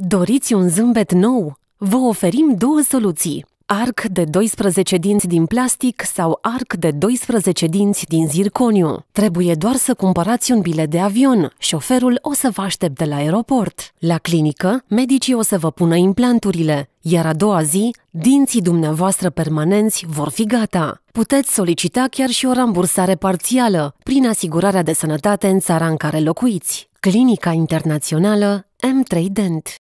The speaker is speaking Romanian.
Doriți un zâmbet nou? Vă oferim două soluții. Arc de 12 dinți din plastic sau arc de 12 dinți din zirconiu. Trebuie doar să cumpărați un bilet de avion. Șoferul o să vă aștepte la aeroport. La clinică, medicii o să vă pună implanturile, iar a doua zi, dinții dumneavoastră permanenți vor fi gata. Puteți solicita chiar și o rambursare parțială prin asigurarea de sănătate în țara în care locuiți. Clinica Internațională M3 Dent